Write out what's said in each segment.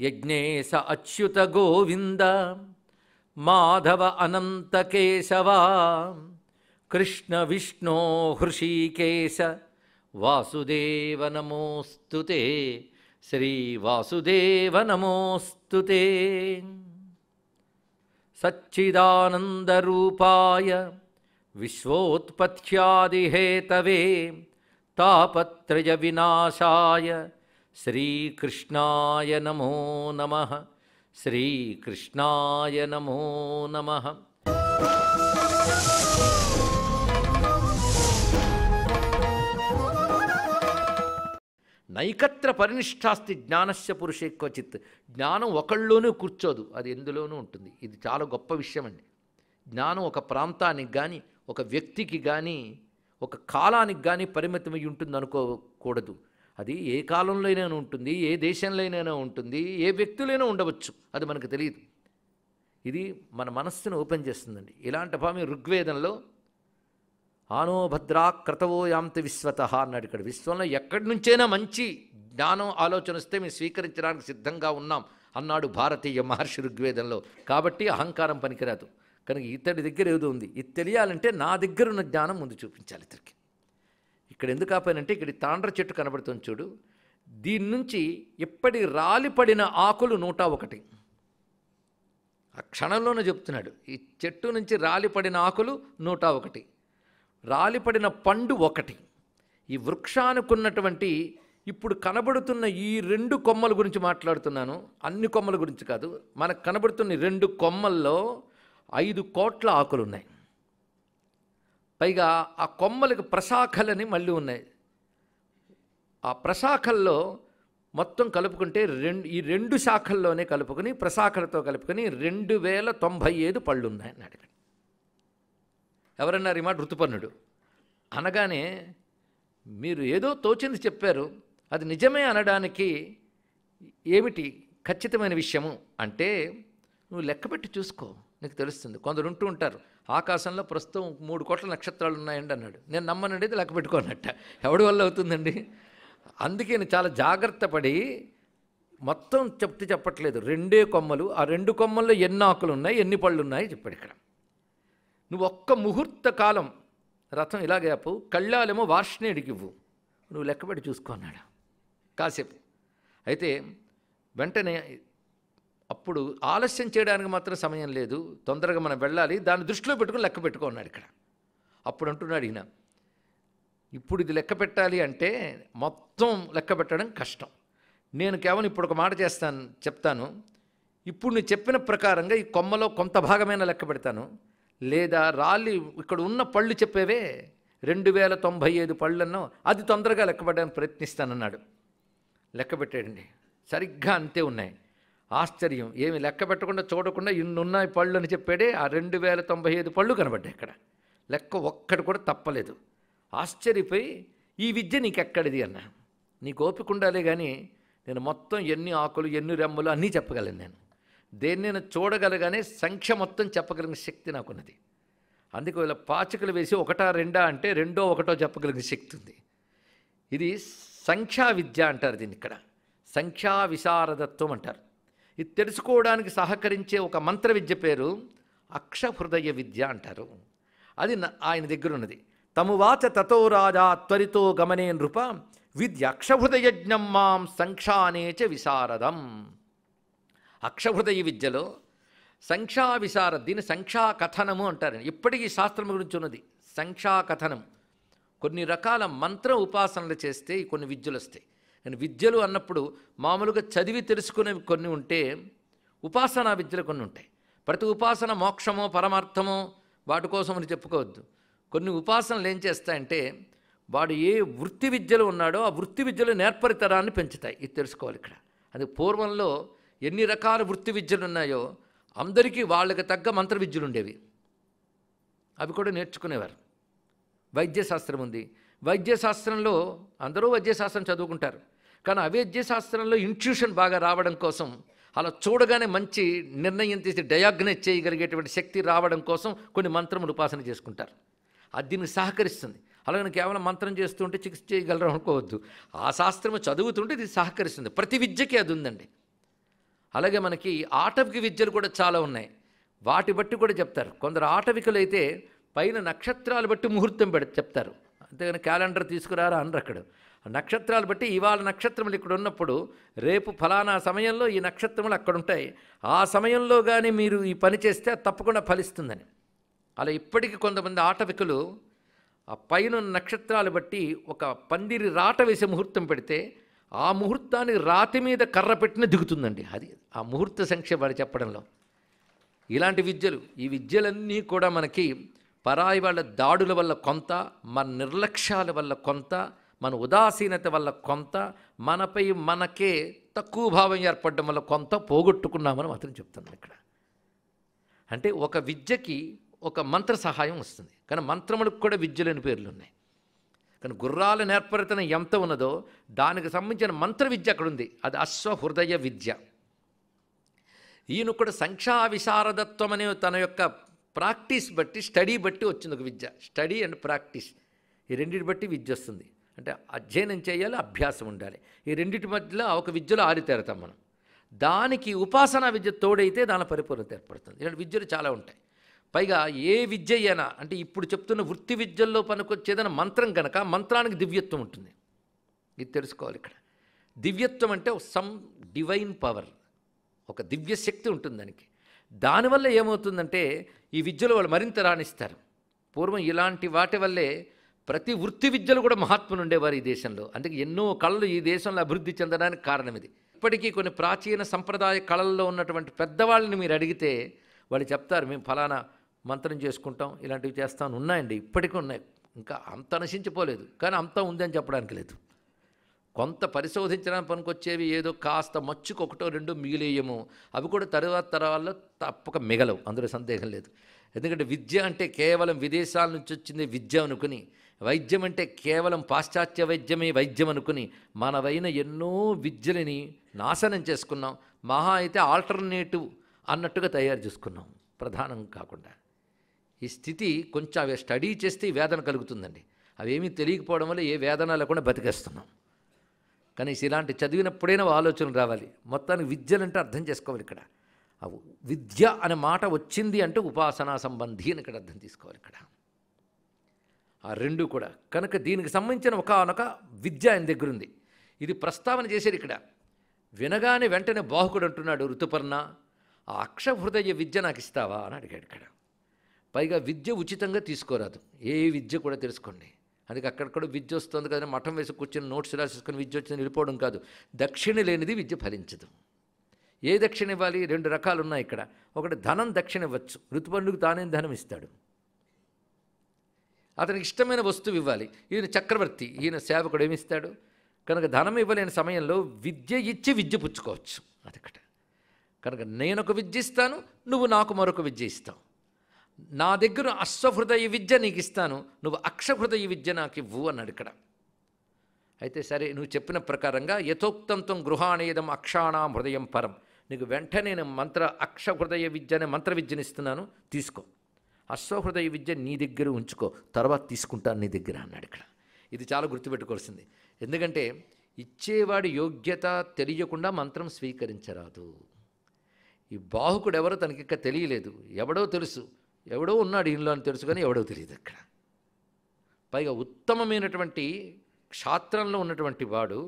अच्युत अच्युतगोविन्द माधव अनन्तकेशवा कृष्णविष्णो विष्णो हृषीकेश वासुदेव नमोऽस्तु ते नमोऽस्तु ते सच्चिदानन्दरूपाय विश्वोत्पत्त्यादिहेतवे तापत्रयविनाशाय శ్రీకృష్ణాయ నమో నమ శ్రీకృష్ణాయ నమో నమ నైకత్ర పరినిష్టాస్తి జ్ఞానస్య పురుషే క్వచిత్ జ్ఞానం ఒకళ్ళలోనూ కూర్చోదు అది ఎందులోనూ ఉంటుంది ఇది చాలా గొప్ప విషయం అండి జ్ఞానం ఒక ప్రాంతానికి కానీ ఒక వ్యక్తికి కానీ ఒక కాలానికి కానీ పరిమితమై ఉంటుంది అనుకోకూడదు అది ఏ కాలంలోనైనా ఉంటుంది ఏ దేశంలోనైనా ఉంటుంది ఏ వ్యక్తులైనా ఉండవచ్చు అది మనకు తెలియదు ఇది మన మనస్సును ఓపెన్ చేస్తుందండి ఇలాంటి భావి ఋగ్వేదంలో ఆనో భద్రా క్రతవో యాంత విశ్వత అన్నాడు ఇక్కడ విశ్వంలో ఎక్కడి నుంచైనా మంచి జ్ఞానం ఆలోచన వస్తే మేము స్వీకరించడానికి సిద్ధంగా ఉన్నాం అన్నాడు భారతీయ మహర్షి ఋగ్వేదంలో కాబట్టి అహంకారం పనికిరాదు కనుక ఇతడి దగ్గర ఏదో ఉంది ఇది తెలియాలంటే నా దగ్గర ఉన్న జ్ఞానం ముందు చూపించాలి ఇతరికి ఇక్కడ ఎందుకు ఆపానంటే ఇక్కడ తాండ్ర చెట్టు కనబడుతుంది చూడు దీని నుంచి ఇప్పటి రాలిపడిన ఆకులు నూట ఒకటి ఆ క్షణంలోనే చెప్తున్నాడు ఈ చెట్టు నుంచి రాలిపడిన ఆకులు నూట ఒకటి రాలిపడిన పండు ఒకటి ఈ వృక్షానికున్నటువంటి ఇప్పుడు కనబడుతున్న ఈ రెండు కొమ్మల గురించి మాట్లాడుతున్నాను అన్ని కొమ్మల గురించి కాదు మనకు కనబడుతున్న రెండు కొమ్మల్లో ఐదు కోట్ల ఆకులు ఉన్నాయి పైగా ఆ కొమ్మలకి ప్రశాఖలని మళ్ళీ ఉన్నాయి ఆ ప్రశాఖల్లో మొత్తం కలుపుకుంటే రెండు ఈ రెండు శాఖల్లోనే కలుపుకొని ప్రశాఖలతో కలుపుకొని రెండు వేల తొంభై ఐదు పళ్ళు ఉన్నాయని అడిగాడు ఎవరన్నారు ఈ మాట ఋతుపర్ణుడు అనగానే మీరు ఏదో తోచింది చెప్పారు అది నిజమే అనడానికి ఏమిటి ఖచ్చితమైన విషయము అంటే నువ్వు లెక్కపెట్టి చూసుకో నీకు తెలుస్తుంది కొందరు ఉంటూ ఉంటారు ఆకాశంలో ప్రస్తుతం మూడు కోట్ల నక్షత్రాలు ఉన్నాయండి అన్నాడు నేను నమ్మనండి అనేది లెక్క పెట్టుకోనట్ట ఎవడి వల్ల అవుతుందండి అందుకే నేను చాలా జాగ్రత్త పడి మొత్తం చెప్తే చెప్పట్లేదు రెండే కొమ్మలు ఆ రెండు కొమ్మల్లో ఎన్ని ఆకులు ఉన్నాయి ఎన్ని పళ్ళు ఉన్నాయి చెప్పాడు ఇక్కడ నువ్వు ఒక్క ముహూర్త కాలం రథం ఇలాగే అప్పు కళ్ళాలేమో వార్ష్ణేయుడికి ఇవ్వు నువ్వు లెక్కబడి చూసుకో అన్నాడు కాసేపు అయితే వెంటనే అప్పుడు ఆలస్యం చేయడానికి మాత్రం సమయం లేదు తొందరగా మనం వెళ్ళాలి దాన్ని దృష్టిలో పెట్టుకుని లెక్క పెట్టుకున్నాడు ఇక్కడ అప్పుడు అంటున్నాడు ఈయన ఇప్పుడు ఇది లెక్క పెట్టాలి అంటే మొత్తం లెక్క పెట్టడం కష్టం నేను కేవలం ఇప్పుడు ఒక మాట చేస్తాను చెప్తాను ఇప్పుడు నువ్వు చెప్పిన ప్రకారంగా ఈ కొమ్మలో కొంత భాగమైన లెక్క పెడతాను లేదా రాళ్ళు ఇక్కడ ఉన్న పళ్ళు చెప్పేవే రెండు వేల తొంభై ఐదు పళ్ళన్నో అది తొందరగా లెక్కపడడానికి ప్రయత్నిస్తానన్నాడు లెక్క పెట్టాడండి సరిగ్గా అంతే ఉన్నాయి ఆశ్చర్యం ఏమి లెక్క పెట్టకుండా చూడకుండా ఇన్నున్నాయి పళ్ళు అని చెప్పాడే ఆ రెండు వేల తొంభై ఐదు పళ్ళు కనబడ్డాయి ఇక్కడ లెక్క ఒక్కటి కూడా తప్పలేదు ఆశ్చర్యపోయి ఈ విద్య నీకెక్కడిది అన్న నీ గోపికుండాలే ఉండాలి కానీ నేను మొత్తం ఎన్ని ఆకులు ఎన్ని రెమ్మలు అన్నీ చెప్పగలను నేను దేన్ని నేను చూడగలగానే సంఖ్య మొత్తం చెప్పగలిగిన శక్తి నాకున్నది అందుకే వీళ్ళ పాచికలు వేసి ఒకటా రెండా అంటే రెండో ఒకటో చెప్పగలిగిన శక్తి ఉంది ఇది సంఖ్యా విద్య అంటారు దీన్ని ఇక్కడ సంఖ్యా విశారదత్వం అంటారు ఇది తెలుసుకోవడానికి సహకరించే ఒక మంత్ర విద్య పేరు అక్షహృదయ విద్య అంటారు అది ఆయన దగ్గర ఉన్నది తమువాచ తతో రాజా త్వరితో గమనే నృప విద్య అక్షహృదయజ్ఞం మాం సంక్షానేచ విశారదం అక్షహృదయ విద్యలో సంఖ్యా విశారద్ దీని సంఖ్యా కథనము అంటారు ఇప్పటికీ శాస్త్రం గురించి ఉన్నది సంఖ్యా కథనం కొన్ని రకాల మంత్ర ఉపాసనలు చేస్తే కొన్ని విద్యలు వస్తాయి అండ్ విద్యలు అన్నప్పుడు మామూలుగా చదివి తెలుసుకునేవి కొన్ని ఉంటే ఉపాసనా విద్యలు కొన్ని ఉంటాయి ప్రతి ఉపాసన మోక్షమో పరమార్థమో వాటి కోసం అని చెప్పుకోవద్దు కొన్ని ఉపాసనలు ఏం చేస్తాయంటే వాడు ఏ వృత్తి విద్యలు ఉన్నాడో ఆ వృత్తి విద్యలు నేర్పరితరాన్ని పెంచుతాయి ఇది తెలుసుకోవాలి ఇక్కడ అది పూర్వంలో ఎన్ని రకాల వృత్తి విద్యలు ఉన్నాయో అందరికీ వాళ్ళకి తగ్గ మంత్ర విద్యలు ఉండేవి అవి కూడా నేర్చుకునేవారు వైద్యశాస్త్రం ఉంది వైద్యశాస్త్రంలో అందరూ వైద్యశాస్త్రం చదువుకుంటారు కానీ అవేద్యశాస్త్రంలో ఇన్స్ట్యూషన్ బాగా రావడం కోసం అలా చూడగానే మంచి నిర్ణయం తీసి డయాగ్నైజ్ చేయగలిగేటువంటి శక్తి రావడం కోసం కొన్ని మంత్రములు ఉపాసన చేసుకుంటారు అది దీన్ని సహకరిస్తుంది అలాగని కేవలం మంత్రం చేస్తుంటే చికిత్స చేయగలరు అనుకోవద్దు ఆ శాస్త్రము చదువుతుంటే ఇది సహకరిస్తుంది ప్రతి విద్యకి అది ఉందండి అలాగే మనకి ఆటవిక విద్యలు కూడా చాలా ఉన్నాయి వాటి బట్టి కూడా చెప్తారు కొందరు అయితే పైన నక్షత్రాలు బట్టి ముహూర్తం పెడ చెప్తారు అంతేగాని క్యాలెండర్ తీసుకురారా అనరు అక్కడ నక్షత్రాలు బట్టి ఇవాళ నక్షత్రములు ఇక్కడ ఉన్నప్పుడు రేపు ఫలానా సమయంలో ఈ నక్షత్రములు అక్కడ ఉంటాయి ఆ సమయంలో కానీ మీరు ఈ పని చేస్తే తప్పకుండా ఫలిస్తుందని అలా ఇప్పటికీ కొంతమంది ఆటవికులు ఆ పైన నక్షత్రాలు బట్టి ఒక పందిరి రాట వేసే ముహూర్తం పెడితే ఆ ముహూర్తాన్ని రాతి మీద కర్ర పెట్టిన దిగుతుందండి అది ఆ ముహూర్త సంఖ్య చెప్పడంలో ఇలాంటి విద్యలు ఈ విద్యలన్నీ కూడా మనకి పరాయి వాళ్ళ దాడుల వల్ల కొంత మన నిర్లక్ష్యాల వల్ల కొంత మన ఉదాసీనత వల్ల కొంత మనపై మనకే తక్కువ భావం ఏర్పడడం వల్ల కొంత పోగొట్టుకున్నామని మాత్రం చెప్తున్నాను ఇక్కడ అంటే ఒక విద్యకి ఒక మంత్ర సహాయం వస్తుంది కానీ మంత్రములకు కూడా విద్యలేని పేర్లు ఉన్నాయి కానీ గుర్రాల నేర్పరితనం ఎంత ఉన్నదో దానికి సంబంధించిన మంత్ర విద్య అక్కడ ఉంది అది అశ్వహృదయ విద్య ఈయన కూడా సంఖ్యా విశారదత్వం అనే తన యొక్క ప్రాక్టీస్ బట్టి స్టడీ బట్టి వచ్చింది ఒక విద్య స్టడీ అండ్ ప్రాక్టీస్ ఈ రెండింటి బట్టి విద్య వస్తుంది అంటే అధ్యయనం చేయాలి అభ్యాసం ఉండాలి ఈ రెండింటి మధ్యలో ఒక విద్యలో ఆరితేరతాం మనం దానికి ఉపాసనా విద్య తోడైతే దాని పరిపూర్ణత ఏర్పడుతుంది ఇలాంటి విద్యలు చాలా ఉంటాయి పైగా ఏ విద్య అయినా అంటే ఇప్పుడు చెప్తున్న వృత్తి విద్యల్లో పనికొచ్చేదైనా మంత్రం కనుక మంత్రానికి దివ్యత్వం ఉంటుంది ఇది తెలుసుకోవాలి ఇక్కడ దివ్యత్వం అంటే సమ్ డివైన్ పవర్ ఒక దివ్య శక్తి ఉంటుంది దానికి దానివల్ల ఏమవుతుందంటే ఈ విద్యలు వాళ్ళు మరింత రాణిస్తారు పూర్వం ఇలాంటి వాటి వల్లే ప్రతి వృత్తి విద్యలు కూడా మహాత్ములు ఉండేవారు ఈ దేశంలో అందుకే ఎన్నో కళలు ఈ దేశంలో అభివృద్ధి చెందడానికి కారణం ఇది ఇప్పటికీ కొన్ని ప్రాచీన సంప్రదాయ కళల్లో ఉన్నటువంటి పెద్దవాళ్ళని మీరు అడిగితే వాళ్ళు చెప్తారు మేము ఫలానా మంత్రం చేసుకుంటాం ఇలాంటివి చేస్తాను ఉన్నాయండి ఇప్పటికీ ఉన్నాయి ఇంకా అంత నశించిపోలేదు కానీ అంతా ఉందని చెప్పడానికి లేదు కొంత పరిశోధించడానికి పనికొచ్చేవి ఏదో కాస్త మచ్చుకొకటో రెండో మిగిలేయము అవి కూడా తరువాత తరాల్లో తప్పక మిగలవు అందులో సందేహం లేదు ఎందుకంటే విద్య అంటే కేవలం విదేశాల నుంచి వచ్చింది విద్య అనుకుని వైద్యం అంటే కేవలం పాశ్చాత్య వైద్యమే వైద్యం అనుకుని మనవైన ఎన్నో విద్యలని నాశనం చేసుకున్నాం మహా అయితే ఆల్టర్నేటివ్ అన్నట్టుగా తయారు చేసుకున్నాం ప్రధానం కాకుండా ఈ స్థితి కొంచెం అవి స్టడీ చేస్తే వేదన కలుగుతుందండి అవేమీ తెలియకపోవడం వల్ల ఏ వేదన లేకుండా బతికేస్తున్నాం కనీసం ఇలాంటి చదివినప్పుడైనా ఆలోచనలు రావాలి మొత్తానికి అంటే అర్థం చేసుకోవాలి ఇక్కడ విద్య అనే మాట వచ్చింది అంటే ఉపాసనా సంబంధి అని ఇక్కడ అర్థం తీసుకోవాలి ఇక్కడ ఆ రెండు కూడా కనుక దీనికి సంబంధించిన ఒకనొక విద్య ఆయన దగ్గర ఉంది ఇది ప్రస్తావన చేసేది ఇక్కడ వినగానే వెంటనే బాహుకుడు అంటున్నాడు ఋతుపర్ణ ఆ అక్షహృదయ విద్య నాకు ఇస్తావా అని అడిగాడు ఇక్కడ పైగా విద్య ఉచితంగా తీసుకోరాదు ఏ విద్య కూడా తెలుసుకోండి అది అక్కడక్కడ విద్య వస్తుంది కదా మఠం వేసి కూర్చొని నోట్స్ రాసేసుకొని విద్య వచ్చింది వెళ్ళిపోవడం కాదు దక్షిణ లేనిది విద్య ఫలించదు ఏ దక్షిణ ఇవ్వాలి రెండు రకాలు ఉన్నాయి ఇక్కడ ఒకటి ధనం దక్షిణ ఇవ్వచ్చు ఋతుపండుకు తానే ధనం ఇస్తాడు అతనికి ఇష్టమైన వస్తువు ఇవ్వాలి ఈయన చక్రవర్తి ఈయన సేవకుడు ఏమిస్తాడు కనుక ధనం ఇవ్వలేని సమయంలో విద్య ఇచ్చి విద్య పుచ్చుకోవచ్చు అదక్కడ కనుక నేను ఒక విద్య ఇస్తాను నువ్వు నాకు మరొక విద్య ఇస్తావు నా దగ్గర అశ్వహృదయ విద్య నీకు ఇస్తాను నువ్వు అక్షహృదయ విద్య నాకు ఇవ్వు అని ఇక్కడ అయితే సరే నువ్వు చెప్పిన ప్రకారంగా యథోక్తంతం గృహాణేదం అక్షాణాం హృదయం పరం నీకు వెంటనే నేను మంత్ర అక్షహృదయ విద్య అనే మంత్ర ఇస్తున్నాను తీసుకో అశ్వహృదయ విద్య నీ దగ్గర ఉంచుకో తర్వాత తీసుకుంటాను నీ దగ్గర అన్నాడు ఇక్కడ ఇది చాలా గుర్తుపెట్టుకోవాల్సింది ఎందుకంటే ఇచ్చేవాడి యోగ్యత తెలియకుండా మంత్రం స్వీకరించరాదు ఈ బాహుకుడు ఎవరో తనకిక్క తెలియలేదు ఎవడో తెలుసు ఎవడో ఉన్నాడు ఇంట్లో అని తెలుసు కానీ ఎవడో తెలియదు అక్కడ పైగా ఉత్తమమైనటువంటి క్షాత్రంలో ఉన్నటువంటి వాడు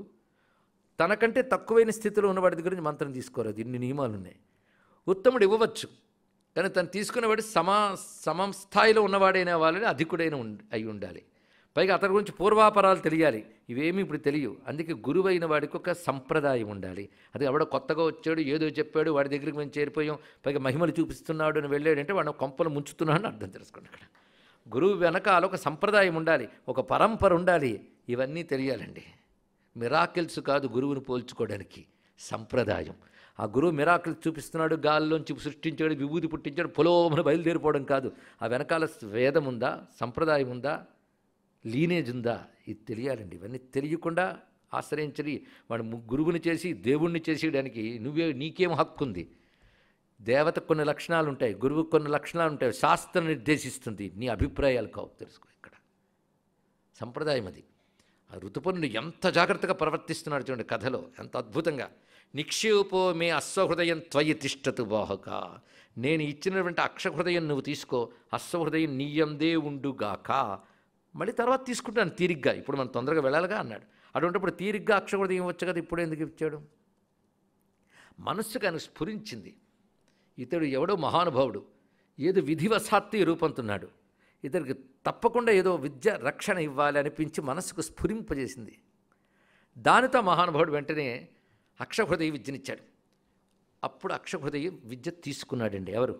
తనకంటే తక్కువైన స్థితిలో ఉన్నవాడి దగ్గర నుంచి మంత్రం తీసుకోరాదు ఇన్ని నియమాలు ఉన్నాయి ఉత్తముడు ఇవ్వవచ్చు కానీ తను తీసుకునేవాడు సమా సమం స్థాయిలో ఉన్నవాడైన వాళ్ళని అధికుడైన అయి ఉండాలి పైగా అతని గురించి పూర్వాపరాలు తెలియాలి ఇవేమి ఇప్పుడు తెలియవు అందుకే గురువైన వాడికి ఒక సంప్రదాయం ఉండాలి అది ఎవడో కొత్తగా వచ్చాడు ఏదో చెప్పాడు వాడి దగ్గరికి మేము చేరిపోయాం పైగా మహిమలు చూపిస్తున్నాడు అని వెళ్ళాడంటే వాడిని కొంపలు ముంచుతున్నాడని అర్థం చేసుకోండి అక్కడ గురువు వెనకాల ఒక సంప్రదాయం ఉండాలి ఒక పరంపర ఉండాలి ఇవన్నీ తెలియాలండి మిరాకిల్స్ కాదు గురువుని పోల్చుకోవడానికి సంప్రదాయం ఆ గురువు మిరాకిల్స్ చూపిస్తున్నాడు గాల్లోంచి సృష్టించాడు విభూతి పుట్టించాడు పొలోమని బయలుదేరిపోవడం కాదు ఆ వెనకాల వేదం ఉందా సంప్రదాయం ఉందా లీనేజ్ ఉందా ఇది తెలియాలండి ఇవన్నీ తెలియకుండా ఆశ్రయించని వాడు గురువుని చేసి దేవుణ్ణి చేసేయడానికి నువ్వే నీకేం హక్కు ఉంది దేవత కొన్ని లక్షణాలు ఉంటాయి గురువుకు కొన్ని లక్షణాలు ఉంటాయి శాస్త్రం నిర్దేశిస్తుంది నీ అభిప్రాయాలు కావు తెలుసుకో ఇక్కడ సంప్రదాయం అది ఆ ఋతుపనుడు ఎంత జాగ్రత్తగా ప్రవర్తిస్తున్నాడు చూడండి కథలో ఎంత అద్భుతంగా నిక్షేపో మే అశ్వహృదయం త్వయి తిష్టతు బాహక నేను ఇచ్చినటువంటి అక్షహృదయం నువ్వు తీసుకో అశ్వహృదయం నీయందే ఉండుగాక మళ్ళీ తర్వాత తీసుకుంటాను తీరిగ్గా ఇప్పుడు మనం తొందరగా వెళ్ళాలిగా అన్నాడు అటువంటిప్పుడు తీరిగ్గా అక్ష కూడా ఇవ్వచ్చు కదా ఇప్పుడు ఎందుకు ఇచ్చాడు మనస్సుకు ఆయన స్ఫురించింది ఇతడు ఎవడో మహానుభావుడు ఏదో విధివశాత్తి రూపొందుతున్నాడు ఇతడికి తప్పకుండా ఏదో విద్య రక్షణ ఇవ్వాలి అనిపించి మనస్సుకు స్ఫురింపజేసింది దానితో మహానుభావుడు వెంటనే అక్షహృదయ విద్యనిచ్చాడు అప్పుడు అక్షహృదయ విద్య తీసుకున్నాడండి ఎవరు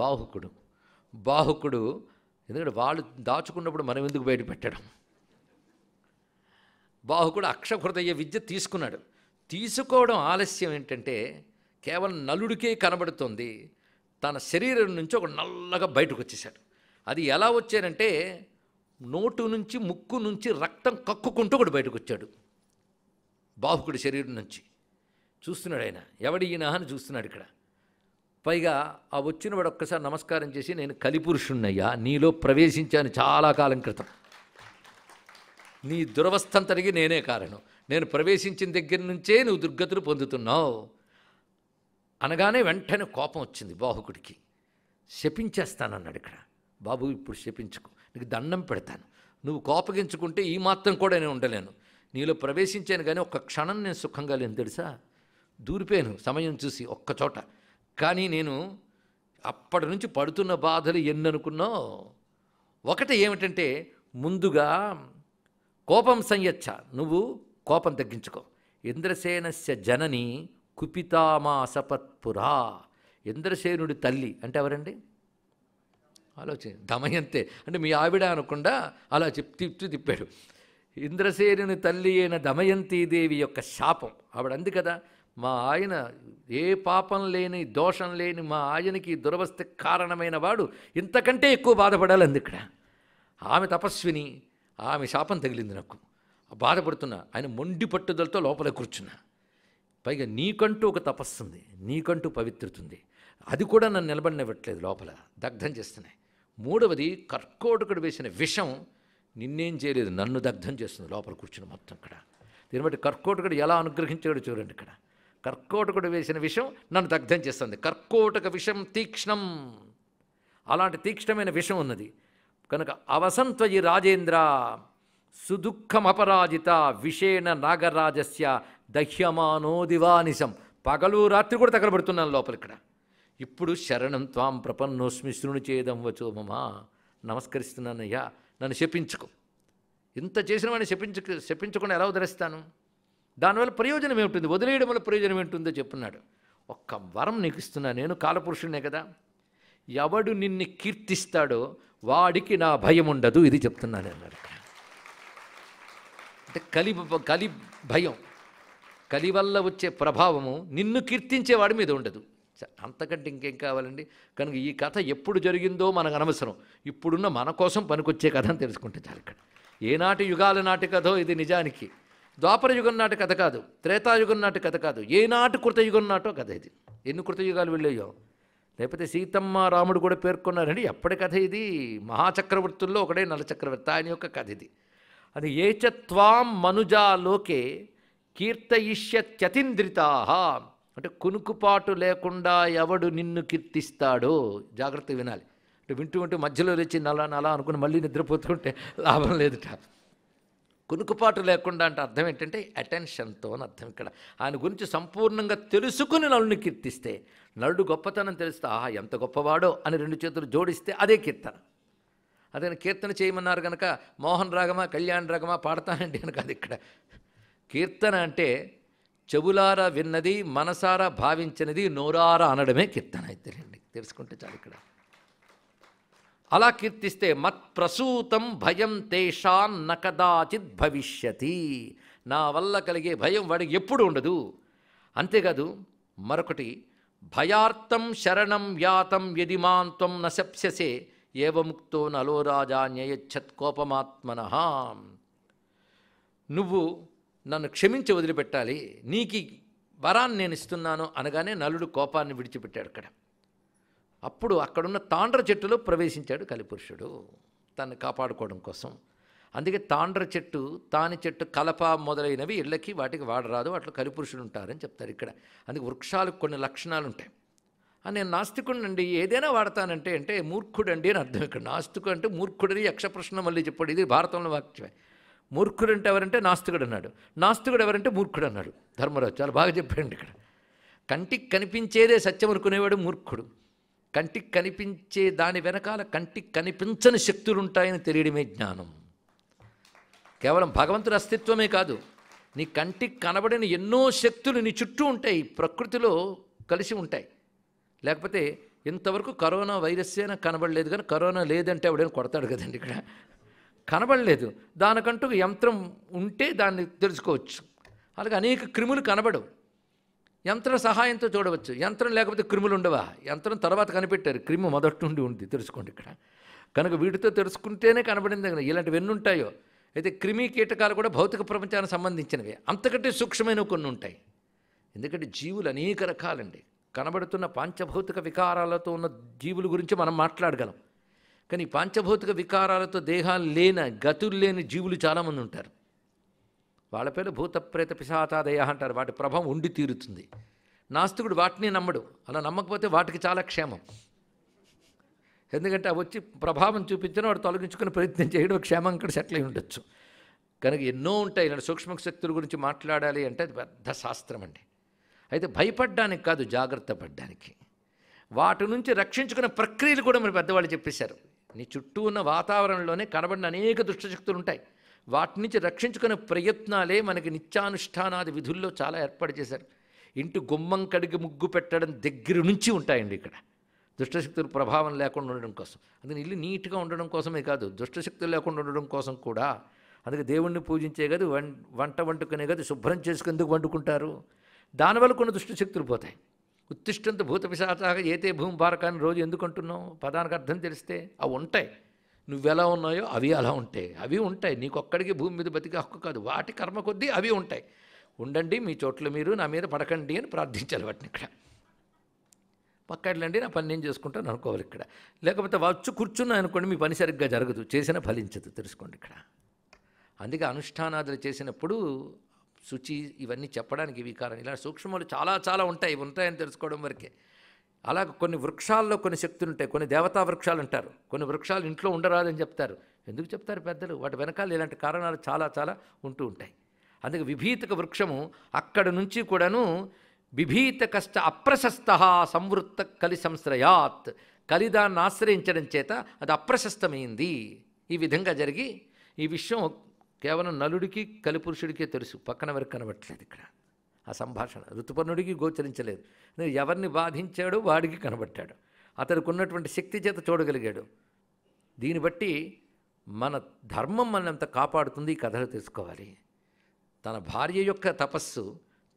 బాహుకుడు బాహుకుడు ఎందుకంటే వాళ్ళు దాచుకున్నప్పుడు మనం ఎందుకు బయట పెట్టడం బాహుకుడు అక్షకృతయ్య విద్య తీసుకున్నాడు తీసుకోవడం ఆలస్యం ఏంటంటే కేవలం నలుడికే కనబడుతుంది తన శరీరం నుంచి ఒక నల్లగా బయటకు వచ్చేసాడు అది ఎలా వచ్చానంటే నోటు నుంచి ముక్కు నుంచి రక్తం కక్కుకుంటూ కూడా బయటకు వచ్చాడు బాహుకుడి శరీరం నుంచి చూస్తున్నాడు ఆయన ఎవడు ఈయన అని చూస్తున్నాడు ఇక్కడ పైగా ఆ వచ్చిన వాడు ఒక్కసారి నమస్కారం చేసి నేను కలిపురుషుణ్ణయ్యా నీలో ప్రవేశించాను చాలా కాలం క్రితం నీ దురవస్థం తరిగి నేనే కారణం నేను ప్రవేశించిన దగ్గర నుంచే నువ్వు దుర్గతులు పొందుతున్నావు అనగానే వెంటనే కోపం వచ్చింది బాహుకుడికి శపించేస్తానన్నాడు ఇక్కడ బాబు ఇప్పుడు శపించుకో నీకు దండం పెడతాను నువ్వు కోపగించుకుంటే ఈ మాత్రం కూడా నేను ఉండలేను నీలో ప్రవేశించాను కానీ ఒక్క క్షణం నేను సుఖంగా లేను తెలుసా దూరిపోయాను సమయం చూసి ఒక్కచోట కానీ నేను అప్పటి నుంచి పడుతున్న బాధలు ఎన్ననుకున్నా ఒకటి ఏమిటంటే ముందుగా కోపం సంయచ్చ నువ్వు కోపం తగ్గించుకో ఇంద్రసేనస్య జనని కుపితామాసపత్పురా ఇంద్రసేనుడి తల్లి అంటే ఎవరండి ఆలోచన దమయంతే అంటే మీ ఆవిడ అనకుండా అలా చెప్ తిప్పాడు ఇంద్రసేనుని తల్లి అయిన దమయంతీదేవి యొక్క శాపం ఆవిడ అంది కదా మా ఆయన ఏ పాపం లేని దోషం లేని మా ఆయనకి దురవస్థ కారణమైన వాడు ఇంతకంటే ఎక్కువ బాధపడాలంది ఇక్కడ ఆమె తపస్విని ఆమె శాపం తగిలింది నాకు బాధపడుతున్నా ఆయన మొండి పట్టుదలతో లోపల కూర్చున్నా పైగా నీకంటూ ఒక తపస్సు ఉంది నీకంటూ పవిత్రత ఉంది అది కూడా నన్ను నిలబడినవ్వట్లేదు లోపల దగ్ధం చేస్తున్నాయి మూడవది కర్కోటకుడు వేసిన విషం నిన్నేం చేయలేదు నన్ను దగ్ధం చేస్తుంది లోపల కూర్చుని మొత్తం ఇక్కడ దీన్ని బట్టి కర్కోటకుడు ఎలా అనుగ్రహించాడో చూడండి ఇక్కడ కర్కోటకుడు వేసిన విషం నన్ను దగ్ధం చేస్తుంది కర్కోటక విషం తీక్ష్ణం అలాంటి తీక్ష్ణమైన విషం ఉన్నది కనుక అవసంత్వయి రాజేంద్ర సుదుఃఖమపరాజిత విషేణ నాగరాజస్య దహ్యమానో దివానిశం పగలు రాత్రి కూడా తగలబడుతున్నాను లోపల ఇక్కడ ఇప్పుడు శరణం త్వాం ప్రపన్నోస్మి శృణు చేయదం వచ్చో మమా నమస్కరిస్తున్నానయ్యా నన్ను శపించుకో ఇంత చేసిన వాడిని శపించు శపించకుండా ఎలా ఉదరిస్తాను దానివల్ల ప్రయోజనం ఏమిటుంది వదిలేయడం వల్ల ప్రయోజనం ఏంటుందో చెప్తున్నాడు ఒక్క వరం నీకు ఇస్తున్నా నేను కాలపురుషునే కదా ఎవడు నిన్ను కీర్తిస్తాడో వాడికి నా భయం ఉండదు ఇది చెప్తున్నాను అన్నాడు అంటే కలి కలి భయం కలి వల్ల వచ్చే ప్రభావము నిన్ను కీర్తించే వాడి మీద ఉండదు అంతకంటే ఇంకేం కావాలండి కనుక ఈ కథ ఎప్పుడు జరిగిందో మనకు అనవసరం ఇప్పుడున్న మన కోసం పనికొచ్చే కథ అని తెలుసుకుంటే చాలు ఇక్కడ ఏనాటి యుగాల నాటి కథో ఇది నిజానికి ద్వాపర యుగం నాటి కథ కాదు త్రేతాయుగం నాటి కథ కాదు ఏనాటి కృతయుగం నాటో కథ ఇది ఎన్ని కృతయుగాలు వెళ్ళాయో లేకపోతే సీతమ్మ రాముడు కూడా పేర్కొన్నారండి ఎప్పటి కథ ఇది మహాచక్రవర్తుల్లో ఒకడే చక్రవర్తి ఆయన యొక్క కథ ఇది అది ఏచత్వాం మనుజాలోకే కీర్తయిష్యత్యతింద్రితా అంటే కునుకుపాటు లేకుండా ఎవడు నిన్ను కీర్తిస్తాడో జాగ్రత్త వినాలి అంటే వింటూ ఉంటే మధ్యలో లేచి నలా నలా అనుకుని మళ్ళీ నిద్రపోతుంటే లాభం లేదుట కునుకుపాటు లేకుండా అంటే అర్థం ఏంటంటే అటెన్షన్తో అని అర్థం ఇక్కడ ఆయన గురించి సంపూర్ణంగా తెలుసుకుని నలుని కీర్తిస్తే నలుడు గొప్పతనం తెలిస్తే ఆహా ఎంత గొప్పవాడో అని రెండు చేతులు జోడిస్తే అదే కీర్తన అదే కీర్తన చేయమన్నారు కనుక మోహన్ రాగమా కళ్యాణ్ రాగమా పాడతానండి అని కాదు ఇక్కడ కీర్తన అంటే చెవులారా విన్నది మనసారా భావించినది నోరారా అనడమే కీర్తన అయితే తెలుసుకుంటే చాలు ఇక్కడ అలా కీర్తిస్తే మత్ప్రసూతం భయం తేషాన్ నకదాచిత్ భవిష్యతి నా వల్ల కలిగే భయం వాడికి ఎప్పుడు ఉండదు అంతేకాదు మరొకటి భయార్థం శరణం యాతం యదిమాంతం నశప్స్యసే ఏవముక్తో నలో రాజా న్యయచ్చత్ కోపమాత్మన నువ్వు నన్ను క్షమించి వదిలిపెట్టాలి నీకు వరాన్ని నేను ఇస్తున్నాను అనగానే నలుడు కోపాన్ని విడిచిపెట్టాడు అక్కడ అప్పుడు అక్కడున్న తాండ్ర చెట్టులో ప్రవేశించాడు కలిపురుషుడు తను కాపాడుకోవడం కోసం అందుకే తాండ్ర చెట్టు తాని చెట్టు కలప మొదలైనవి ఇళ్ళకి వాటికి వాడరాదు అట్లా కలిపురుషుడు ఉంటారని చెప్తారు ఇక్కడ అందుకే వృక్షాలకు కొన్ని లక్షణాలు ఉంటాయి నేను అండి ఏదైనా వాడతానంటే అంటే మూర్ఖుడండి అని అర్థం ఇక్కడ నాస్తికుడు అంటే మూర్ఖుడని యక్షప్రశ్న మళ్ళీ చెప్పాడు ఇది భారతంలో వాక్యమే మూర్ఖుడు అంటే ఎవరంటే నాస్తికుడు అన్నాడు నాస్తికుడు ఎవరంటే మూర్ఖుడు అన్నాడు ధర్మరాజు చాలా బాగా చెప్పాడు ఇక్కడ కంటికి కనిపించేదే సత్యం అనుకునేవాడు మూర్ఖుడు కంటికి కనిపించే దాని వెనకాల కంటికి కనిపించని శక్తులు ఉంటాయని తెలియడమే జ్ఞానం కేవలం భగవంతుడి అస్తిత్వమే కాదు నీ కంటికి కనబడిన ఎన్నో శక్తులు నీ చుట్టూ ఉంటాయి ప్రకృతిలో కలిసి ఉంటాయి లేకపోతే ఇంతవరకు కరోనా వైరస్ అయినా కనబడలేదు కానీ కరోనా లేదంటే ఎవడైనా కొడతాడు కదండి ఇక్కడ కనబడలేదు దానికంటూ యంత్రం ఉంటే దాన్ని తెలుసుకోవచ్చు అలాగే అనేక క్రిములు కనబడవు యంత్రం సహాయంతో చూడవచ్చు యంత్రం లేకపోతే క్రిములు ఉండవా యంత్రం తర్వాత కనిపెట్టారు క్రిమి మొదటి నుండి ఉంది తెలుసుకోండి ఇక్కడ కనుక వీటితో తెలుసుకుంటేనే కనబడింది కదా ఇలాంటివి ఉంటాయో అయితే క్రిమి కీటకాలు కూడా భౌతిక ప్రపంచానికి సంబంధించినవి అంతకంటే సూక్ష్మమైనవి కొన్ని ఉంటాయి ఎందుకంటే జీవులు అనేక రకాలండి కనబడుతున్న పాంచభౌతిక వికారాలతో ఉన్న జీవుల గురించి మనం మాట్లాడగలం కానీ పాంచభౌతిక వికారాలతో దేహాలు లేని గతులు లేని జీవులు చాలామంది ఉంటారు వాళ్ళ పేరు భూతప్రేత పిశాతాదయ అంటారు వాటి ప్రభావం ఉండి తీరుతుంది నాస్తికుడు వాటిని నమ్మడు అలా నమ్మకపోతే వాటికి చాలా క్షేమం ఎందుకంటే అవి వచ్చి ప్రభావం చూపించిన వాడు తొలగించుకునే ప్రయత్నం చేయడం క్షేమం ఇక్కడ సెటిల్ అయి ఉండొచ్చు కనుక ఎన్నో ఉంటాయి ఇలాంటి సూక్ష్మ శక్తుల గురించి మాట్లాడాలి అంటే అది పెద్ద శాస్త్రం అండి అయితే భయపడ్డానికి కాదు జాగ్రత్త పడ్డానికి వాటి నుంచి రక్షించుకునే ప్రక్రియలు కూడా మరి పెద్దవాళ్ళు చెప్పేశారు నీ చుట్టూ ఉన్న వాతావరణంలోనే కనబడిన అనేక దుష్టశక్తులు ఉంటాయి వాటి నుంచి రక్షించుకునే ప్రయత్నాలే మనకి నిత్యానుష్ఠానాది విధుల్లో చాలా ఏర్పాటు చేశారు ఇంటి గుమ్మం కడిగి ముగ్గు పెట్టడం దగ్గర నుంచి ఉంటాయండి ఇక్కడ దుష్టశక్తుల ప్రభావం లేకుండా ఉండడం కోసం అందుకని ఇల్లు నీట్గా ఉండడం కోసమే కాదు దుష్టశక్తులు లేకుండా ఉండడం కోసం కూడా అందుకే దేవుణ్ణి పూజించే కాదు వంట వండుకునే కాదు శుభ్రం చేసుకుందుకు వండుకుంటారు దానివల్ల కొన్ని దుష్టశక్తులు పోతాయి ఉత్తిష్టంత భూత పిశాచాగా ఏతే భూమి భారకాన్ని రోజు ఎందుకు అంటున్నావు పదానికి అర్థం తెలిస్తే అవి ఉంటాయి నువ్వెలా ఉన్నాయో అవి అలా ఉంటాయి అవి ఉంటాయి నీకొక్కడికి భూమి మీద బతికే హక్కు కాదు వాటి కర్మ కొద్దీ అవి ఉంటాయి ఉండండి మీ చోట్ల మీరు నా మీద పడకండి అని ప్రార్థించాలి వాటిని ఇక్కడ పక్కట్లండి నా పని నేను చేసుకుంటాను అనుకోవాలి ఇక్కడ లేకపోతే వచ్చు కూర్చున్నా అనుకోండి మీ పని సరిగ్గా జరగదు చేసిన ఫలించదు తెలుసుకోండి ఇక్కడ అందుకే అనుష్ఠానాదులు చేసినప్పుడు శుచి ఇవన్నీ చెప్పడానికి వికారం ఇలా సూక్ష్మాలు చాలా చాలా ఉంటాయి ఉంటాయని తెలుసుకోవడం వరకే అలాగే కొన్ని వృక్షాల్లో కొన్ని శక్తులు ఉంటాయి కొన్ని దేవతా వృక్షాలు అంటారు కొన్ని వృక్షాలు ఇంట్లో ఉండరాదని చెప్తారు ఎందుకు చెప్తారు పెద్దలు వాటి వెనకాల ఇలాంటి కారణాలు చాలా చాలా ఉంటూ ఉంటాయి అందుకే విభీతక వృక్షము అక్కడ నుంచి కూడాను విభీత కష్ట అప్రశస్త సంవృత్త కలి సంశ్రయాత్ కలిదాన్ని ఆశ్రయించడం చేత అది అప్రశస్తమైంది ఈ విధంగా జరిగి ఈ విషయం కేవలం నలుడికి కలిపురుషుడికే తెలుసు పక్కన వరకు కనబట్టలేదు ఇక్కడ ఆ సంభాషణ ఋతుపర్ణుడికి గోచరించలేదు ఎవరిని బాధించాడో వాడికి కనబట్టాడు అతడికి ఉన్నటువంటి శక్తి చేత చూడగలిగాడు దీన్ని బట్టి మన ధర్మం మనంత ఎంత కాపాడుతుంది ఈ కథలు తెలుసుకోవాలి తన భార్య యొక్క తపస్సు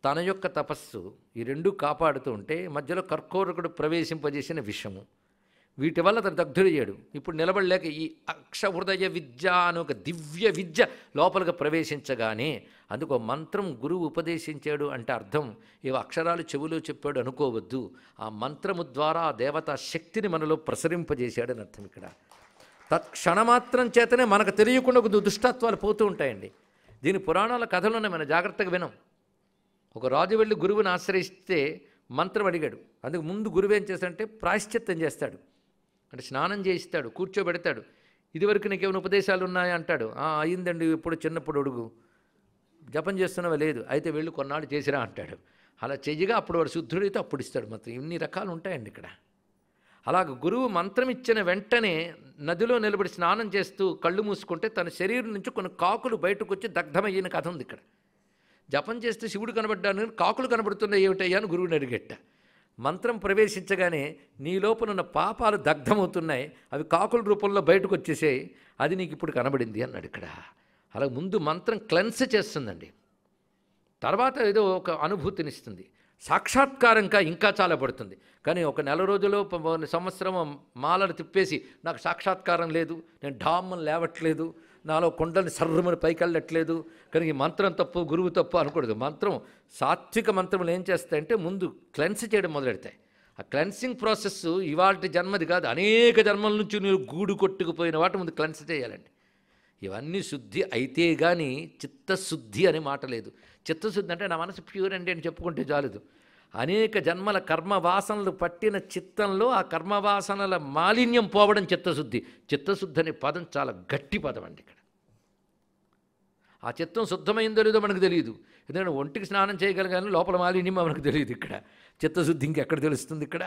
తన యొక్క తపస్సు ఈ రెండూ కాపాడుతూ ఉంటే మధ్యలో కర్కోరకుడు ప్రవేశింపజేసిన విషము వీటి వల్ల అతను దగ్ధుడయ్యాడు ఇప్పుడు నిలబడలేక ఈ అక్షహృదయ విద్య అని ఒక దివ్య విద్య లోపలికి ప్రవేశించగానే అందుకు మంత్రం గురువు ఉపదేశించాడు అంటే అర్థం ఇవి అక్షరాలు చెవులో చెప్పాడు అనుకోవద్దు ఆ మంత్రము ద్వారా ఆ దేవతా శక్తిని మనలో అని అర్థం ఇక్కడ తత్క్షణమాత్రం చేతనే మనకు తెలియకుండా కొద్ది దుష్టత్వాలు పోతూ ఉంటాయండి దీని పురాణాల కథలోనే మనం జాగ్రత్తగా వినం ఒక రాజు వెళ్ళి గురువుని ఆశ్రయిస్తే మంత్రం అడిగాడు అందుకు ముందు గురువు ఏం చేస్తాడంటే ప్రాయశ్చిత్తం చేస్తాడు అంటే స్నానం చేయిస్తాడు కూర్చోబెడతాడు ఇదివరకు నీకు ఏమైనా ఉపదేశాలు ఉన్నాయా అంటాడు అయిందండి ఇప్పుడు చిన్నప్పుడు అడుగు జపం చేస్తున్నావా లేదు అయితే వెళ్ళి కొన్నాళ్ళు చేసిరా అంటాడు అలా చెయ్యగా అప్పుడు వాడు శుద్ధుడైతే అప్పుడు ఇస్తాడు మంత్రం ఇన్ని రకాలు ఉంటాయండి ఇక్కడ అలాగ గురువు మంత్రం ఇచ్చిన వెంటనే నదిలో నిలబడి స్నానం చేస్తూ కళ్ళు మూసుకుంటే తన శరీరం నుంచి కొన్ని కాకులు బయటకు వచ్చి దగ్ధమయ్యిన కథ ఉంది ఇక్కడ జపం చేస్తే శివుడు కనబడ్డాను కాకులు కనబడుతున్నాయి ఏమిటయ్యా అని గురువుని అడిగట్ట మంత్రం ప్రవేశించగానే నీ లోపల ఉన్న పాపాలు దగ్ధమవుతున్నాయి అవి కాకుల రూపంలో బయటకు వచ్చేసాయి అది నీకు ఇప్పుడు కనబడింది అన్నాడు ఇక్కడ అలా ముందు మంత్రం క్లెన్స్ చేస్తుందండి తర్వాత ఏదో ఒక అనుభూతినిస్తుంది సాక్షాత్కారంగా ఇంకా చాలా పడుతుంది కానీ ఒక నెల రోజులు సంవత్సరం మాలలు తిప్పేసి నాకు సాక్షాత్కారం లేదు నేను ఢామ్మను లేవట్లేదు నాలో కొండని సర్రమని పైకి వెళ్ళట్లేదు కనుక ఈ మంత్రం తప్పు గురువు తప్పు అనకూడదు మంత్రం సాత్విక మంత్రములు ఏం చేస్తాయంటే ముందు క్లెన్స్ చేయడం మొదలెడతాయి ఆ క్లెన్సింగ్ ప్రాసెస్ ఇవాళ జన్మది కాదు అనేక జన్మల నుంచి మీరు గూడు కొట్టుకుపోయిన వాటి ముందు క్లెన్స్ చేయాలండి ఇవన్నీ శుద్ధి అయితే కానీ చిత్తశుద్ధి అనే మాట లేదు చిత్తశుద్ధి అంటే నా మనసు ప్యూర్ అండి అని చెప్పుకుంటే చాలదు అనేక జన్మల కర్మవాసనలు పట్టిన చిత్తంలో ఆ కర్మవాసనల మాలిన్యం పోవడం చిత్తశుద్ధి చిత్తశుద్ధి అనే పదం చాలా గట్టి పదం అండి ఇక్కడ ఆ చిత్తం శుద్ధమైందో లేదో మనకు తెలియదు ఎందుకంటే ఒంటికి స్నానం చేయగలగాలని లోపల మాలిన్యం మనకు తెలియదు ఇక్కడ చిత్తశుద్ధి ఇంకెక్కడ తెలుస్తుంది ఇక్కడ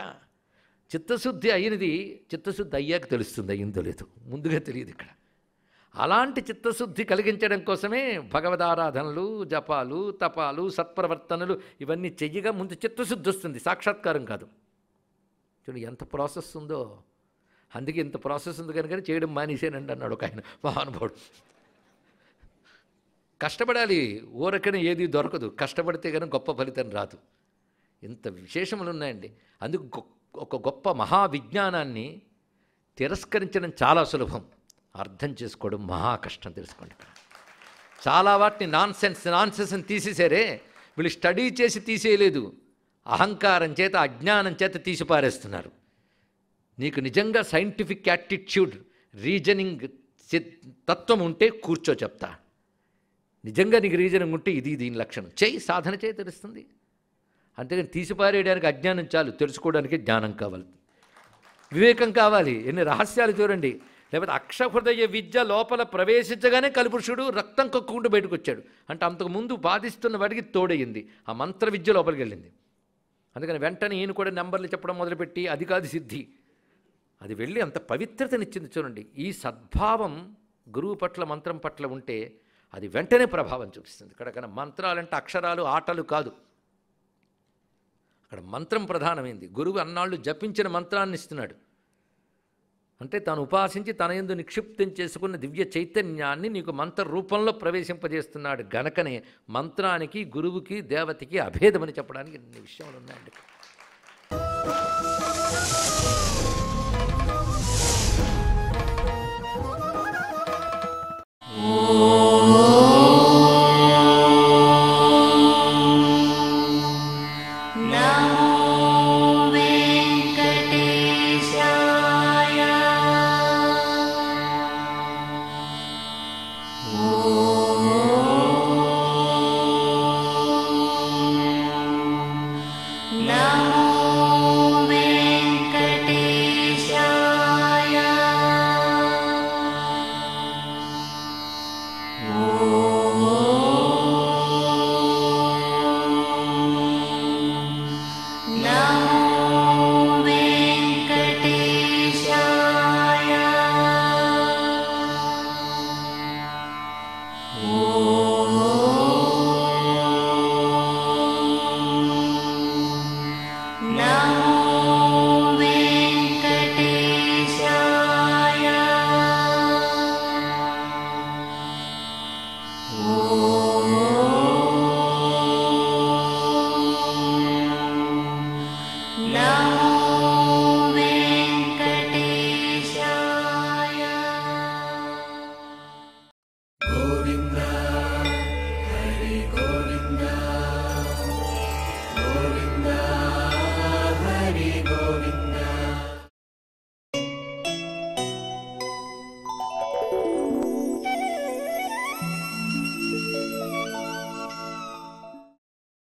చిత్తశుద్ధి అయినది చిత్తశుద్ధి అయ్యాక తెలుస్తుంది అయ్యిందో లేదు ముందుగా తెలియదు ఇక్కడ అలాంటి చిత్తశుద్ధి కలిగించడం కోసమే భగవదారాధనలు జపాలు తపాలు సత్ప్రవర్తనలు ఇవన్నీ చెయ్యగా ముందు చిత్తశుద్ధి వస్తుంది సాక్షాత్కారం కాదు చూడు ఎంత ప్రాసెస్ ఉందో అందుకే ఇంత ప్రాసెస్ ఉంది కనుక చేయడం మానేసేనండి అన్నాడు ఒక ఆయన మహానుభావుడు కష్టపడాలి ఊరకనే ఏది దొరకదు కష్టపడితే కనుక గొప్ప ఫలితం రాదు ఇంత విశేషములు ఉన్నాయండి అందుకు ఒక గొప్ప మహావిజ్ఞానాన్ని తిరస్కరించడం చాలా సులభం అర్థం చేసుకోవడం మహా కష్టం తెలుసుకోండి చాలా వాటిని నాన్ సెన్స్ నాన్ సెన్స్ అని తీసేసారే వీళ్ళు స్టడీ చేసి తీసేయలేదు అహంకారం చేత అజ్ఞానం చేత తీసిపారేస్తున్నారు నీకు నిజంగా సైంటిఫిక్ యాటిట్యూడ్ రీజనింగ్ తత్వం ఉంటే కూర్చో చెప్తా నిజంగా నీకు రీజనింగ్ ఉంటే ఇది దీని లక్షణం చేయి సాధన చేయి తెలుస్తుంది అంతేగాని తీసిపారేయడానికి అజ్ఞానం చాలు తెలుసుకోవడానికి జ్ఞానం కావాలి వివేకం కావాలి ఎన్ని రహస్యాలు చూడండి లేకపోతే అక్షహృదయ విద్య లోపల ప్రవేశించగానే కలిపురుషుడు రక్తం కొక్కుకుంటూ బయటకు వచ్చాడు అంటే అంతకుముందు బాధిస్తున్న వాడికి తోడయింది ఆ మంత్ర విద్య లోపలికి వెళ్ళింది అందుకని వెంటనే ఈయన కూడా నెంబర్లు చెప్పడం మొదలుపెట్టి అది కాదు సిద్ధి అది వెళ్ళి అంత పవిత్రతనిచ్చింది చూడండి ఈ సద్భావం గురువు పట్ల మంత్రం పట్ల ఉంటే అది వెంటనే ప్రభావం చూపిస్తుంది ఇక్కడ కన్నా మంత్రాలంటే అక్షరాలు ఆటలు కాదు అక్కడ మంత్రం ప్రధానమైంది గురువు అన్నాళ్ళు జపించిన మంత్రాన్ని ఇస్తున్నాడు అంటే తాను ఉపాసించి తన ఎందు నిక్షిప్తం చేసుకున్న దివ్య చైతన్యాన్ని నీకు మంత్ర రూపంలో ప్రవేశింపజేస్తున్నాడు గనకనే మంత్రానికి గురువుకి దేవతకి అభేదమని చెప్పడానికి ఎన్ని విషయాలు ఉన్నాయండి Oh